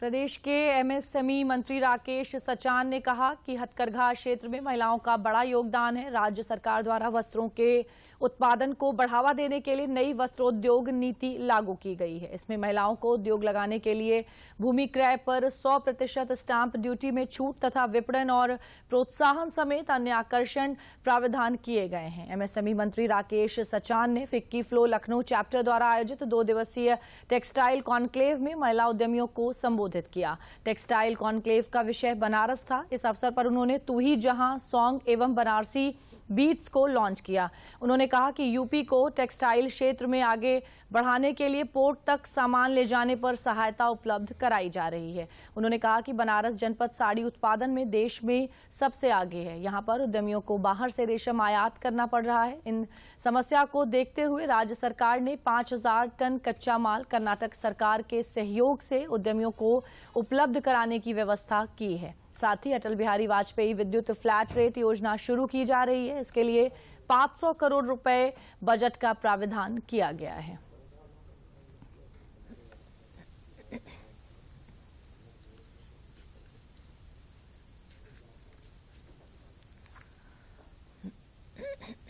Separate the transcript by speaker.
Speaker 1: प्रदेश के एमएसएमई मंत्री राकेश सचान ने कहा कि हथकरघा क्षेत्र में महिलाओं का बड़ा योगदान है राज्य सरकार द्वारा वस्त्रों के उत्पादन को बढ़ावा देने के लिए नई वस्त्रोद्योग नीति लागू की गई है इसमें महिलाओं को उद्योग लगाने के लिए भूमि क्रय पर 100 प्रतिशत स्टाम्प ड्यूटी में छूट तथा विपणन और प्रोत्साहन समेत अन्य आकर्षण प्रावधान किए गए हैं एमएसएमई मंत्री राकेश सचान ने फिक्की फ्लो लखनऊ चैप्टर द्वारा आयोजित दो दिवसीय टेक्सटाइल कॉन्क्लेव में महिला उद्यमियों को संबोधित संबोधित किया टेक्सटाइल कॉन्क्लेव का विषय बनारस था इस अवसर पर उन्होंने तू ही जहां सॉन्ग एवं बनारसी बीट्स को लॉन्च किया उन्होंने कहा कि यूपी को टेक्सटाइल क्षेत्र में आगे बढ़ाने के लिए पोर्ट तक सामान ले जाने पर सहायता उपलब्ध कराई जा रही है उन्होंने कहा कि बनारस जनपद साड़ी उत्पादन में देश में सबसे आगे है यहाँ पर उद्यमियों को बाहर से रेशम आयात करना पड़ रहा है इन समस्या को देखते हुए राज्य सरकार ने 5000 टन कच्चा माल कर्नाटक सरकार के सहयोग से उद्यमियों को उपलब्ध कराने की व्यवस्था की है साथ ही अटल बिहारी वाजपेयी विद्युत फ्लैट रेट योजना शुरू की जा रही है इसके लिए 500 करोड़ रुपए बजट का प्राविधान किया गया है